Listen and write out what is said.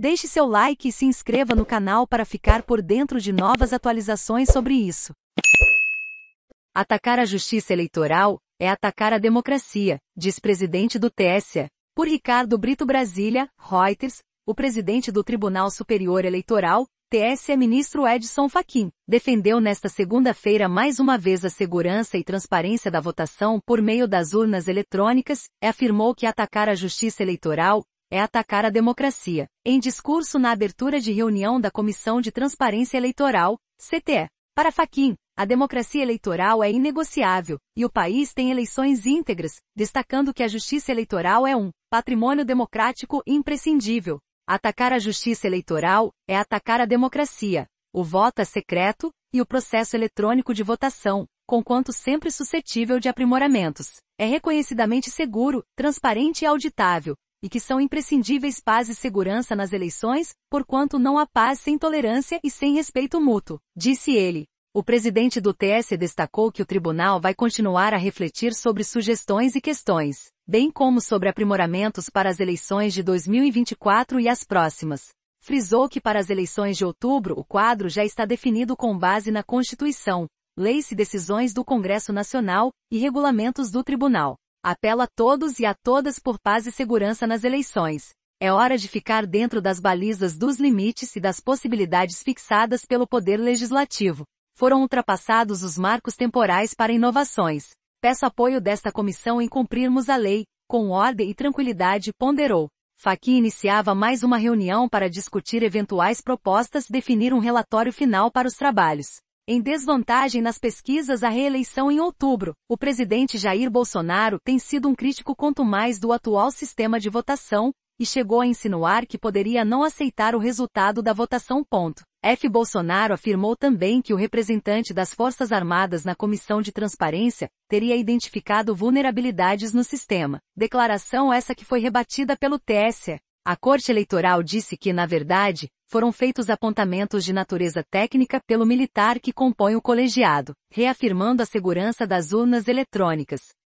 Deixe seu like e se inscreva no canal para ficar por dentro de novas atualizações sobre isso. Atacar a justiça eleitoral é atacar a democracia, diz presidente do TSE. Por Ricardo Brito Brasília, Reuters, o presidente do Tribunal Superior Eleitoral, TSE ministro Edson Fachin, defendeu nesta segunda-feira mais uma vez a segurança e transparência da votação por meio das urnas eletrônicas e afirmou que atacar a justiça eleitoral é atacar a democracia. Em discurso na abertura de reunião da Comissão de Transparência Eleitoral, CTE, para Faquin, a democracia eleitoral é inegociável e o país tem eleições íntegras, destacando que a justiça eleitoral é um patrimônio democrático imprescindível. Atacar a justiça eleitoral é atacar a democracia. O voto é secreto e o processo eletrônico de votação, conquanto sempre suscetível de aprimoramentos, é reconhecidamente seguro, transparente e auditável, e que são imprescindíveis paz e segurança nas eleições, porquanto não há paz sem tolerância e sem respeito mútuo, disse ele. O presidente do TSE destacou que o tribunal vai continuar a refletir sobre sugestões e questões, bem como sobre aprimoramentos para as eleições de 2024 e as próximas. Frisou que para as eleições de outubro o quadro já está definido com base na Constituição, leis e decisões do Congresso Nacional e regulamentos do tribunal. Apelo a todos e a todas por paz e segurança nas eleições. É hora de ficar dentro das balizas dos limites e das possibilidades fixadas pelo Poder Legislativo. Foram ultrapassados os marcos temporais para inovações. Peço apoio desta comissão em cumprirmos a lei, com ordem e tranquilidade, ponderou. Faqui iniciava mais uma reunião para discutir eventuais propostas e definir um relatório final para os trabalhos. Em desvantagem nas pesquisas à reeleição em outubro, o presidente Jair Bolsonaro tem sido um crítico quanto mais do atual sistema de votação, e chegou a insinuar que poderia não aceitar o resultado da votação. Ponto. F. Bolsonaro afirmou também que o representante das Forças Armadas na Comissão de Transparência teria identificado vulnerabilidades no sistema. Declaração essa que foi rebatida pelo TSE. A Corte Eleitoral disse que, na verdade, foram feitos apontamentos de natureza técnica pelo militar que compõe o colegiado, reafirmando a segurança das urnas eletrônicas.